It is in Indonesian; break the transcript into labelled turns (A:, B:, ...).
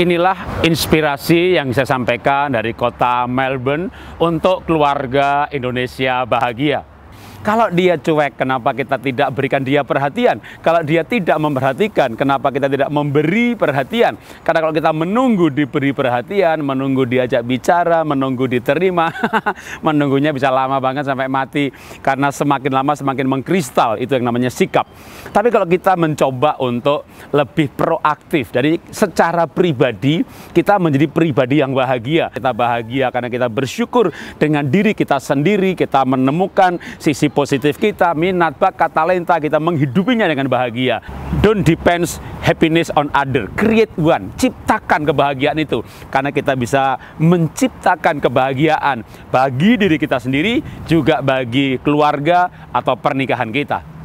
A: Inilah inspirasi yang saya sampaikan dari kota Melbourne untuk keluarga Indonesia bahagia. Kalau dia cuek, kenapa kita tidak berikan dia perhatian? Kalau dia tidak memperhatikan, kenapa kita tidak memberi perhatian? Karena kalau kita menunggu diberi perhatian, menunggu diajak bicara, menunggu diterima, menunggunya bisa lama banget sampai mati. Karena semakin lama semakin mengkristal, itu yang namanya sikap. Tapi kalau kita mencoba untuk lebih proaktif, jadi secara pribadi kita menjadi pribadi yang bahagia. Kita bahagia karena kita bersyukur dengan diri kita sendiri, kita menemukan sisi positif kita, minat, bakat, talenta kita menghidupinya dengan bahagia. Don't depends happiness on other. Create one. Ciptakan kebahagiaan itu. Karena kita bisa menciptakan kebahagiaan bagi diri kita sendiri, juga bagi keluarga atau pernikahan kita.